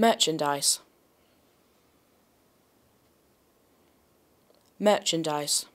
Merchandise. Merchandise.